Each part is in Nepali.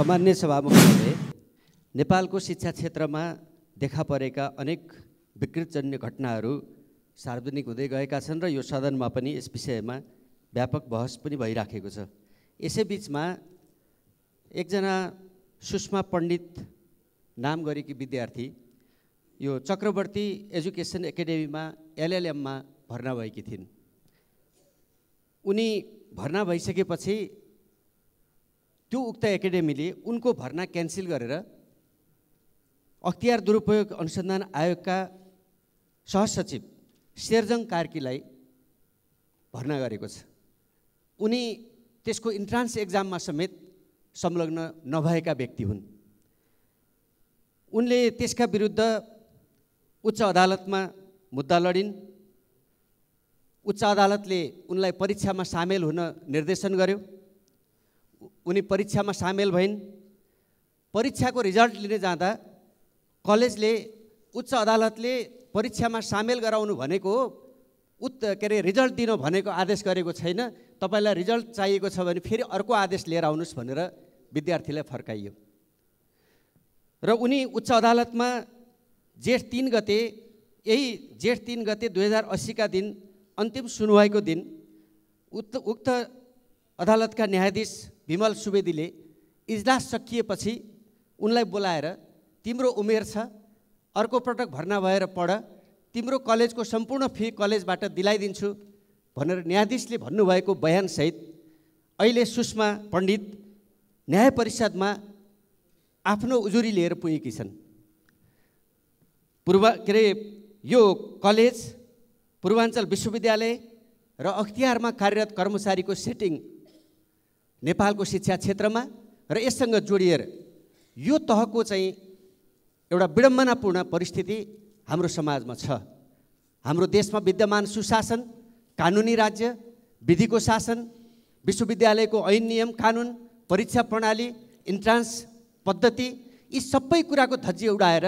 सामान्य सभामुखले नेपालको शिक्षा क्षेत्रमा देखा परेका अनेक विकृतजन्य घटनाहरू सार्वजनिक हुँदै गएका छन् र यो सदनमा पनि यस विषयमा व्यापक बहस पनि भइराखेको छ यसै बिचमा एकजना सुषमा पण्डित नाम गरेकी विद्यार्थी यो चक्रवर्ती एजुकेसन एकाडेमीमा एलएलएममा भर्ना भएकी थिइन् उनी भर्ना भइसकेपछि त्यो उक्त एकाडेमीले उनको भर्ना क्यान्सल गरेर अख्तियार दुरुपयोग अनुसन्धान आयोगका सहसचिव शेरजङ कार्कीलाई भर्ना गरेको छ उनी त्यसको इन्ट्रान्स एक्जाममा समेत संलग्न नभएका व्यक्ति हुन् उनले त्यसका विरुद्ध उच्च अदालतमा मुद्दा लडिन् उच्च अदालतले उनलाई परीक्षामा सामेल हुन निर्देशन गर्यो उनी परीक्षामा सामेल भइन् परीक्षाको रिजल्ट लिन जाँदा कलेजले उच्च अदालतले परीक्षामा सामेल गराउनु भनेको उत् के अरे रिजल्ट दिनु भनेको आदेश गरेको छैन तपाईँलाई रिजल्ट चाहिएको छ भने फेरि अर्को आदेश लिएर आउनुहोस् भनेर विद्यार्थीलाई फर्काइयो र उनी उच्च अदालतमा जेठ तिन गते यही जेठ तिन गते दुई हजार अस्सीका दिन अन्तिम सुनवाईको दिन उक्त उक्त अदालतका न्यायाधीश विमल सुवेदीले इजलास सकिएपछि उनलाई बोलाएर तिम्रो उमेर छ अर्को पटक भर्ना भएर पढ तिम्रो कलेजको सम्पूर्ण फी कलेजबाट दिलाइदिन्छु भनेर न्यायाधीशले भन्नुभएको बयानसहित अहिले सुषमा पण्डित न्याय परिषदमा आफ्नो उजुरी लिएर पुगेकी छन् पूर्व के अरे यो कलेज पूर्वाञ्चल विश्वविद्यालय र अख्तियारमा कार्यरत कर्मचारीको सेटिङ नेपालको शिक्षा क्षेत्रमा र यससँग जोडिएर यो तहको चाहिँ एउटा विडम्बनापूर्ण परिस्थिति हाम्रो समाजमा छ हाम्रो देशमा विद्यमान सुशासन कानुनी राज्य विधिको शासन विश्वविद्यालयको ऐन नियम कानुन परीक्षा प्रणाली इन्ट्रान्स पद्धति यी सबै कुराको धज्जी उडाएर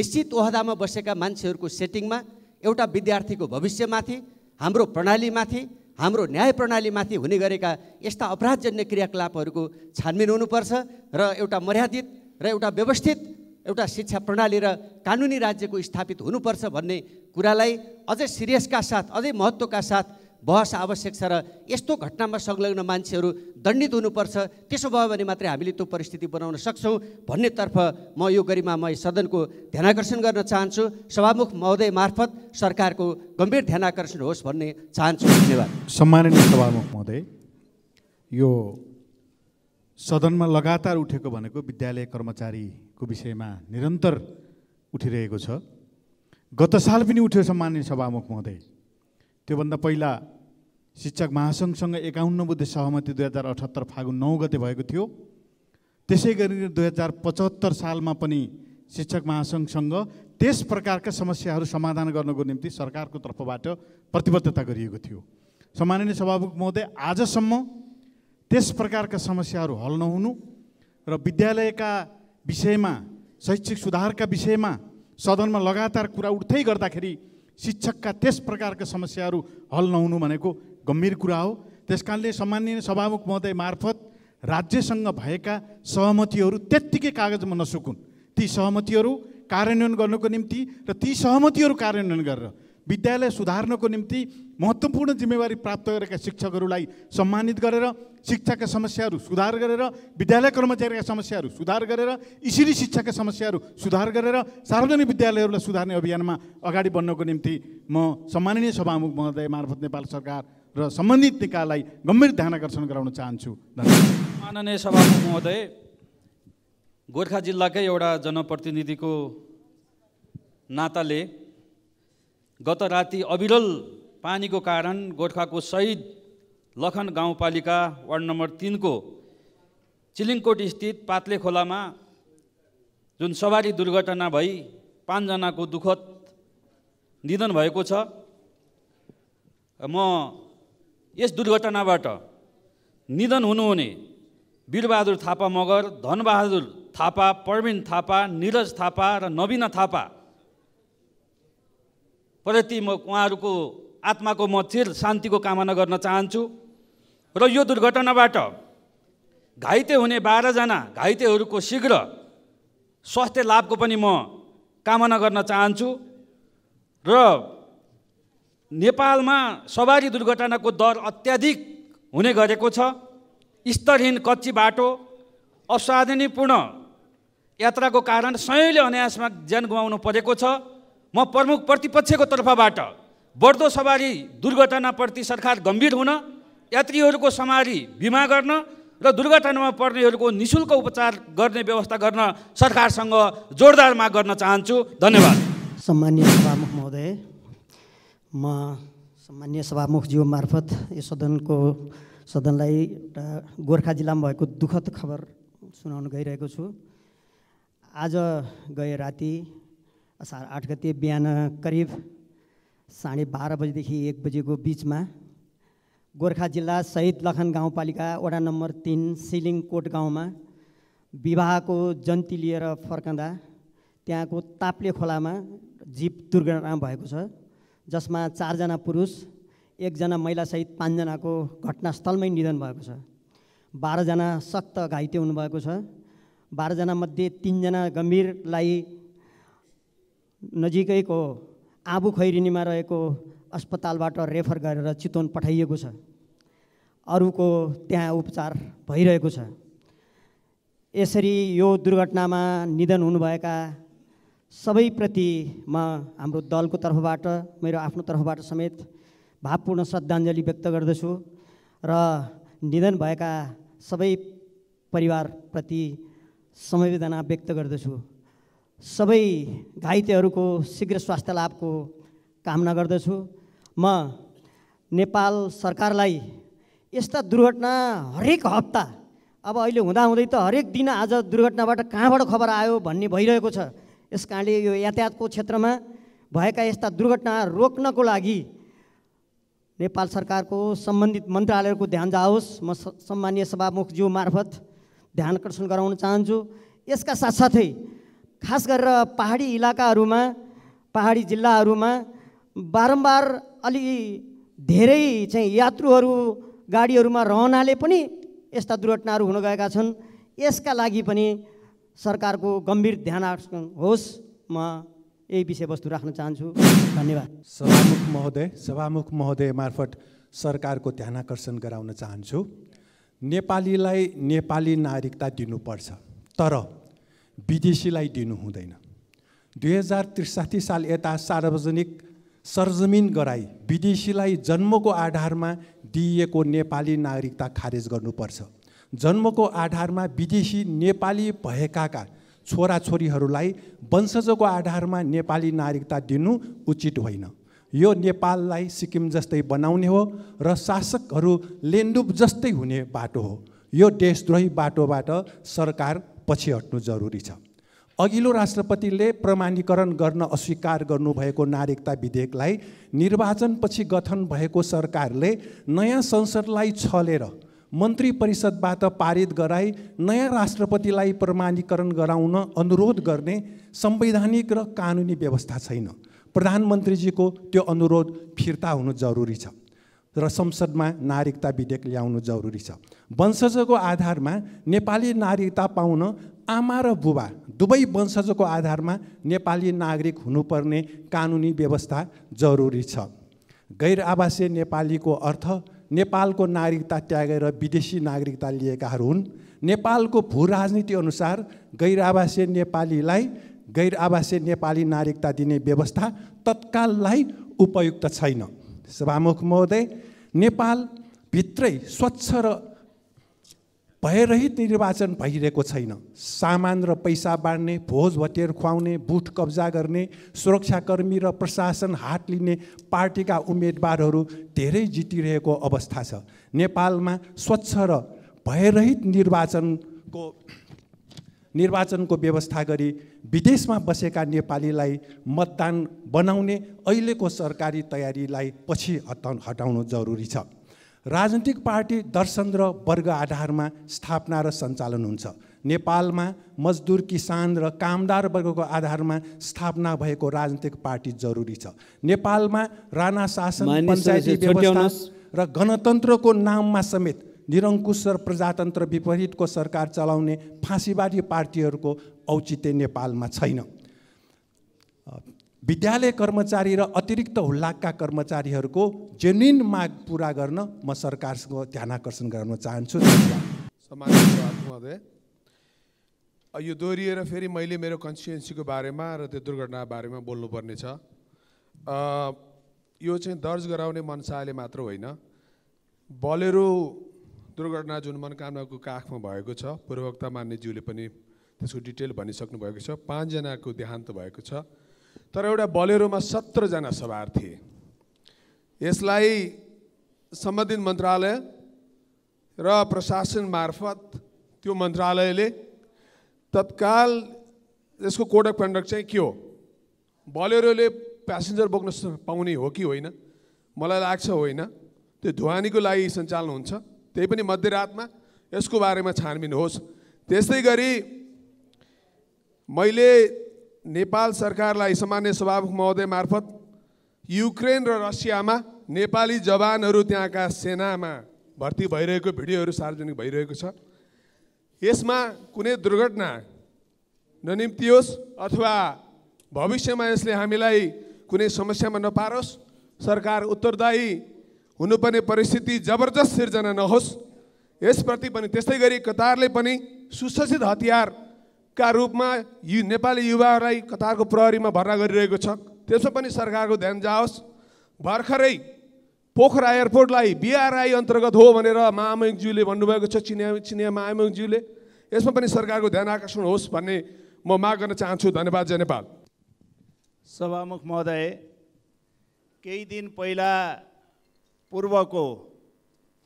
निश्चित ओहदामा बसेका मान्छेहरूको सेटिङमा एउटा विद्यार्थीको भविष्यमाथि हाम्रो प्रणालीमाथि हाम्रो न्याय प्रणालीमाथि हुने गरेका यस्ता अपराधजन्य क्रियाकलापहरूको छानबिन हुनुपर्छ र एउटा मर्यादित र एउटा व्यवस्थित एउटा शिक्षा प्रणाली र कानुनी राज्यको स्थापित हुनुपर्छ भन्ने कुरालाई अझै सिरियसका साथ अझै महत्त्वका साथ बहस आवश्यक छ र यस्तो घटनामा संलग्न मान्छेहरू दण्डित हुनुपर्छ त्यसो भयो भने मात्रै हामीले त्यो परिस्थिति बनाउन सक्छौँ भन्नेतर्फ म यो गरिमा म सदनको ध्यानकर्षण गर्न चाहन्छु सभामुख महोदय मार्फत सरकारको गम्भीर ध्यानाकर्षण होस् भन्ने चाहन्छु धन्यवाद सम्माननीय सभामुख महोदय यो सदनमा लगातार उठेको भनेको विद्यालय कर्मचारीको विषयमा निरन्तर उठिरहेको छ गत साल पनि उठ्यो सम्माननीय सभामुख महोदय त्योभन्दा पहिला शिक्षक महासङ्घसँग एकाउन्न बुद्ध सहमति दुई हजार अठहत्तर फागुन नौ गते भएको थियो त्यसै गरी दुई हजार पचहत्तर सालमा पनि शिक्षक महासङ्घसँग त्यस प्रकारका समस्याहरू समाधान गर्नको निम्ति सरकारको तर्फबाट प्रतिबद्धता गरिएको थियो सम्माननीय सभामुख महोदय आजसम्म त्यस प्रकारका समस्याहरू हल नहुनु र विद्यालयका विषयमा शैक्षिक सुधारका विषयमा सदनमा लगातार कुरा उठ्दै गर्दाखेरि शिक्षकका त्यस प्रकारका समस्याहरू हल नहुनु भनेको गम्भीर कुरा हो त्यस कारणले सामान्य सभामुख महोदय मार्फत राज्यसँग भएका सहमतिहरू त्यत्तिकै कागजमा नसुकुन् ती सहमतिहरू कार्यान्वयन गर्नको निम्ति र ती सहमतिहरू कार्यान्वयन गरेर विद्यालय सुधार्नको निम्ति महत्त्वपूर्ण जिम्मेवारी प्राप्त गरेका शिक्षकहरूलाई सम्मानित गरेर शिक्षाका समस्याहरू सुधार गरेर विद्यालय कर्मचारीका समस्याहरू सुधार गरेर यसरी शिक्षाका समस्याहरू सुधार गरेर सार्वजनिक विद्यालयहरूलाई सुधार्ने अभियानमा अगाडि बढ्नको निम्ति म सम्माननीय सभामुख महोदय मार्फत नेपाल सरकार र सम्बन्धित निकायलाई गम्भीर ध्यान आकर्षण गराउन चाहन्छु धन्यवाद माननीय सभामुख महोदय गोर्खा जिल्लाकै एउटा जनप्रतिनिधिको नाताले गत राति अविरल पानीको कारण गोर्खाको शहीद लखन गाउँपालिका वार्ड नम्बर तिनको चिलिङकोट स्थित पातले खोलामा जुन सवारी दुर्घटना भई पाँचजनाको दुःखद निधन भएको छ म यस दुर्घटनाबाट निधन हुनुहुने वीरबहादुर थापा मगर धनबहादुर थापा प्रवीण थापा निरज थापा र नवीना थापा प्रति म उहाँहरूको आत्माको म चिर शान्तिको कामना गर्न चाहन्छु र यो दुर्घटनाबाट घाइते हुने बाह्रजना घाइतेहरूको शीघ्र स्वास्थ्य लाभको पनि म कामना गर्न चाहन्छु र नेपालमा सवारी दुर्घटनाको दर अत्याधिक हुने गरेको छ स्तरहीन कच्ची बाटो असाधनीपूर्ण यात्राको कारण सयले अन्यासमा ज्यान गुमाउनु परेको छ म प्रमुख प्रतिपक्षको तर्फबाट बढ्दो सवारी दुर्घटनाप्रति सरकार गम्भीर हुन यात्रीहरूको सवारी बिमा गर्न र दुर्घटनामा पर्नेहरूको निशुल्क उपचार गर्ने व्यवस्था गर्न सरकारसँग जोरदार माग गर्न चाहन्छु धन्यवाद सम्मान्य सभामुख महोदय म सम्मान्य सभामुखज्यू मार्फत यो सदनको सदनलाई एउटा गोर्खा जिल्लामा भएको दुःखद खबर सुनाउन गइरहेको छु आज गए राति असार आठ गते बिहान करिब साढे बाह्र बजीदेखि एक बजेको बिचमा गोर्खा जिल्ला शहीद लखन गाउँपालिका वडा नम्बर तिन सिलिङकोट गाउँमा विवाहको जन्ती लिएर फर्कँदा त्यहाँको ताप्ले खोलामा जिप दुर्घटना भएको छ जसमा चारजना पुरुष एकजना महिलासहित पाँचजनाको घटनास्थलमै निधन भएको छ बाह्रजना सक्त घाइते हुनुभएको छ बाह्रजनामध्ये तिनजना गम्भीरलाई नजिकैको आबु खैरिनीमा रहेको अस्पतालबाट रेफर गरेर चितवन पठाइएको छ अरूको त्यहाँ उपचार भइरहेको छ यसरी यो दुर्घटनामा निधन हुनुभएका सबैप्रति म हाम्रो दलको तर्फबाट मेरो आफ्नो तर्फबाट समेत भावपूर्ण श्रद्धाञ्जली व्यक्त गर्दछु र निधन भएका सबै परिवारप्रति समवेदना व्यक्त गर्दछु सबै घाइतेहरूको शीघ्र स्वास्थ्य लाभको कामना गर्दछु म नेपाल सरकारलाई यस्ता दुर्घटना हरेक हप्ता अब अहिले हुँदाहुँदै त हरेक दिन आज दुर्घटनाबाट कहाँबाट खबर आयो भन्ने भइरहेको छ यस कारणले यो यातायातको क्षेत्रमा भएका यस्ता दुर्घटना रोक्नको लागि नेपाल सरकारको सम्बन्धित मन्त्रालयको ध्यान जाओस् म सम्मान्य सभामुखज्यू मार्फत ध्यान आकर्षण गराउन चाहन्छु यसका साथसाथै खास गरेर पहाडी इलाकाहरूमा पहाडी जिल्लाहरूमा बारम्बार अलि धेरै चाहिँ यात्रुहरू गाडीहरूमा रहनाले पनि यस्ता दुर्घटनाहरू हुन गएका छन् यसका लागि पनि सरकारको गम्भीर ध्यान आकर्षण होस् म यही विषयवस्तु राख्न चाहन्छु धन्यवाद सभामुख महोदय सभामुख महोदय मार्फत सरकारको ध्यान आकर्षण गराउन चाहन्छु नेपालीलाई नेपाली नागरिकता दिनुपर्छ तर विदेशीलाई दिनु हुँदैन दुई हजार त्रिसाठी साल यता सार्वजनिक सरजमिन गराई विदेशीलाई जन्मको आधारमा दिइएको नेपाली नागरिकता खारेज गर्नुपर्छ जन्मको आधारमा विदेशी नेपाली भएका छोराछोरीहरूलाई वंशजको आधारमा नेपाली नागरिकता दिनु उचित होइन यो नेपाललाई सिक्किम जस्तै बनाउने हो र शासकहरू लेन्डुप जस्तै हुने बाटो हो यो देशद्रोही बाटोबाट सरकार पछि हट्नु जरुरी छ अघिल्लो राष्ट्रपतिले प्रमाणीकरण गर्न अस्वीकार गर्नुभएको नागरिकता विधेयकलाई निर्वाचनपछि गठन भएको सरकारले नयाँ संसदलाई छलेर मन्त्री परिषदबाट पारित गराई नयाँ राष्ट्रपतिलाई प्रमाणीकरण गराउन अनुरोध गर्ने संवैधानिक र कानुनी व्यवस्था छैन प्रधानमन्त्रीजीको त्यो अनुरोध फिर्ता हुनु जरुरी छ र संसदमा नागरिकता विधेयक ल्याउनु जरुरी छ वंशजको आधारमा नेपाली नागरिकता पाउन आमा र बुबा दुवै वंशजको आधारमा नेपाली नागरिक हुनुपर्ने कानुनी व्यवस्था जरुरी छ गैर आवासीय नेपालीको अर्थ नेपालको नागरिकता त्यागेर विदेशी नागरिकता लिएकाहरू हुन् नेपालको भू राजनीति अनुसार गैर आवासीय नेपालीलाई गैर आवासीय नेपाली नागरिकता दिने व्यवस्था तत्काललाई उपयुक्त छैन सभामुख महोदय नेपालभित्रै स्वच्छ र भयरहित निर्वाचन भइरहेको छैन सामान र पैसा बाँड्ने भोज भटेर खुवाउने बुट कब्जा गर्ने सुरक्षाकर्मी र प्रशासन हात लिने पार्टीका उम्मेदवारहरू धेरै जितिरहेको अवस्था छ नेपालमा स्वच्छ र भयरहित निर्वाचनको निर्वाचनको व्यवस्था गरी विदेशमा बसेका नेपालीलाई मतदान बनाउने अहिलेको सरकारी तयारीलाई पछि हटा हटाउनु जरुरी छ राजनीतिक पार्टी दर्शन र वर्ग आधारमा स्थापना र सञ्चालन हुन्छ नेपालमा मजदुर किसान र कामदार वर्गको आधारमा स्थापना भएको राजनीतिक पार्टी जरुरी छ नेपालमा राणा शासन पञ्चायती व्यवस्था र गणतन्त्रको नाममा समेत निरङ्कुश र प्रजातन्त्र विपरीतको सरकार चलाउने फाँसीवादी पार्टीहरूको औचित्य नेपालमा छैन विद्यालय कर्मचारी र अतिरिक्त हुल्लाकका कर्मचारीहरूको जेन्युन माग पुरा गर्न म सरकारसँग ध्यान आकर्षण गर्न चाहन्छु यो दोहोरिएर फेरि मैले मेरो कन्स्टिट्युन्सीको बारेमा र त्यो दुर्घटना बारेमा बोल्नुपर्ने छ यो चाहिँ दर्ज गराउने मनसाले मात्र होइन बलेरो दुर्घटना जुन मनोकामनाको काखमा भएको छ पूर्वक्ता मान्यज्यूले पनि त्यसको डिटेल भनिसक्नु भएको छ पाँचजनाको देहान्त भएको छ तर एउटा बलेरोमा सत्रजना सवार थिए यसलाई सम्बन्धित मन्त्रालय र प्रशासन मार्फत त्यो मन्त्रालयले तत्काल यसको कोड अफ कन्डक्ट चाहिँ के हो बलेरोले प्यासेन्जर बोक्न पाउने हो कि होइन मलाई लाग्छ होइन त्यो धुवानीको लागि सञ्चालन हुन्छ त्यही पनि मध्यरातमा यसको बारेमा छानबिन होस् त्यस्तै गरी मैले नेपाल सरकारलाई सामान्य सभामुख महोदय मार्फत युक्रेन र रसियामा नेपाली जवानहरू त्यहाँका सेनामा भर्ती भइरहेको भिडियोहरू सार्वजनिक भइरहेको छ यसमा कुनै दुर्घटना ननिम्ति होस् अथवा भविष्यमा यसले हामीलाई कुनै समस्यामा नपारोस् सरकार उत्तरदायी हुनुपर्ने परिस्थिति जबरजस्त सिर्जना नहोस् यसप्रति पनि त्यस्तै गरी कतारले पनि सुशासित हतियारका रूपमा यु नेपाली युवाहरूलाई कतारको प्रहरीमा भर्ना गरिरहेको छ त्यसो पनि सरकारको ध्यान जाओस् भर्खरै पोखरा एयरपोर्टलाई बिआरआई अन्तर्गत हो भनेर महामयज्यूले भन्नुभएको छ चिनिया चिनिया महामयज्यूले यसमा पनि सरकारको ध्यान आकर्षण होस् भन्ने म माग गर्न चाहन्छु धन्यवाद जय नेपाल सभामुख महोदय केही दिन पहिला पूर्वको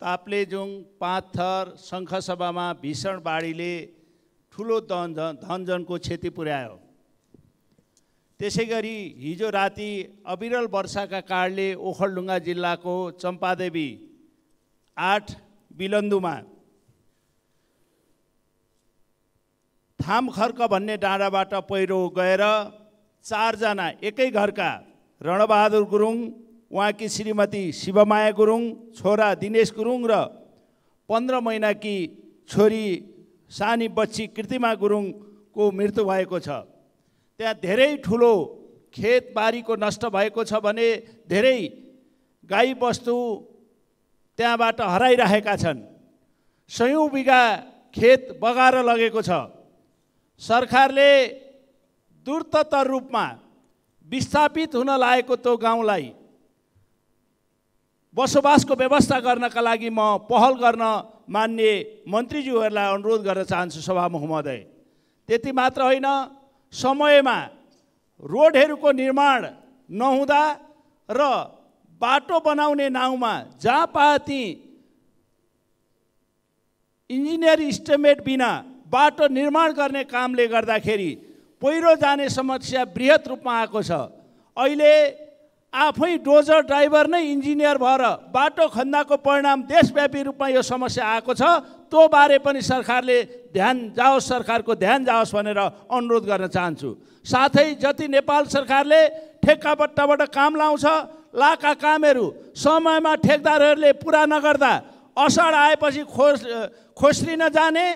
ताप्लेजुङ पाँच थर शङ्खसभामा भीषण बाढीले ठुलो धन धनजनको क्षति पुर्यायो त्यसै गरी हिजो राति अविरल वर्षाका कारणले ओखलढुङ्गा जिल्लाको चम्पादेवी आठ बिलन्दुमा थामखर्क भन्ने डाँडाबाट पहिरो गएर चारजना एकै घरका रणबहादुर गुरुङ उहाँकी श्रीमती शिवमाया गुरुङ छोरा दिनेश गुरुङ र पन्ध्र महिनाकी छोरी सानी बच्ची कृतिमा गुरुङको मृत्यु भएको छ त्यहाँ धेरै ठुलो खेतबारीको नष्ट भएको छ भने धेरै गाईबस्तु त्यहाँबाट हराइरहेका छन् सयौँ बिघा खेत बगाएर लगेको छ सरकारले द्रुततर रूपमा विस्थापित हुन लागेको त्यो गाउँलाई बसोबासको व्यवस्था गर्नका लागि म पहल गर्न मान्ने मन्त्रीज्यूहरूलाई अनुरोध गर्न चाहन्छु सभामुख महोदय त्यति मात्र होइन समयमा रोडहरूको निर्माण नहुँदा र बाटो बनाउने नाउँमा जहाँ पाए ती इन्जिनियर इस्टिमेट बिना बाटो निर्माण गर्ने कामले गर्दाखेरि पहिरो जाने समस्या वृहत रूपमा आएको छ अहिले आफै डोजर ड्राइभर नै इन्जिनियर भएर बाटो खन्दाको परिणाम देशव्यापी रूपमा यो समस्या आएको छ त्यो बारे पनि सरकारले ध्यान जाओस् सरकारको ध्यान जाओस् भनेर अनुरोध गर्न चाहन्छु साथै जति नेपाल सरकारले ठेक्कापट्टाबाट काम लाउँछ लाका कामहरू समयमा ठेकदारहरूले पुरा नगर्दा असार आएपछि खोस खोस्रिन जाने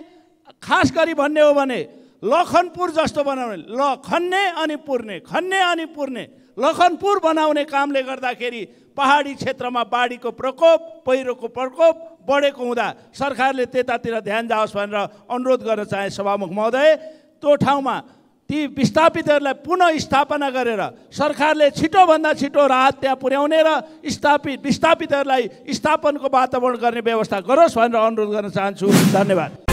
खास गरी भन्ने हो भने लखनपुर जस्तो बनाउने ल खन्ने अनि पुर्ने खन्ने अनि पुर्ने लखनपुर बनाउने कामले गर्दाखेरि पहाडी क्षेत्रमा बाढीको प्रकोप पहिरोको प्रकोप बढेको हुँदा सरकारले त्यतातिर ध्यान जाओस् भनेर अनुरोध गर्न चाहे सभामुख महोदय त्यो ठाउँमा ती विस्थापितहरूलाई पुनः स्थापना गरेर सरकारले छिटोभन्दा छिटो राहत त्यहाँ पुर्याउने र स्थापित विस्थापितहरूलाई स्थापनको वातावरण गर्ने व्यवस्था गरोस् भनेर अनुरोध गर्न चाहन्छु धन्यवाद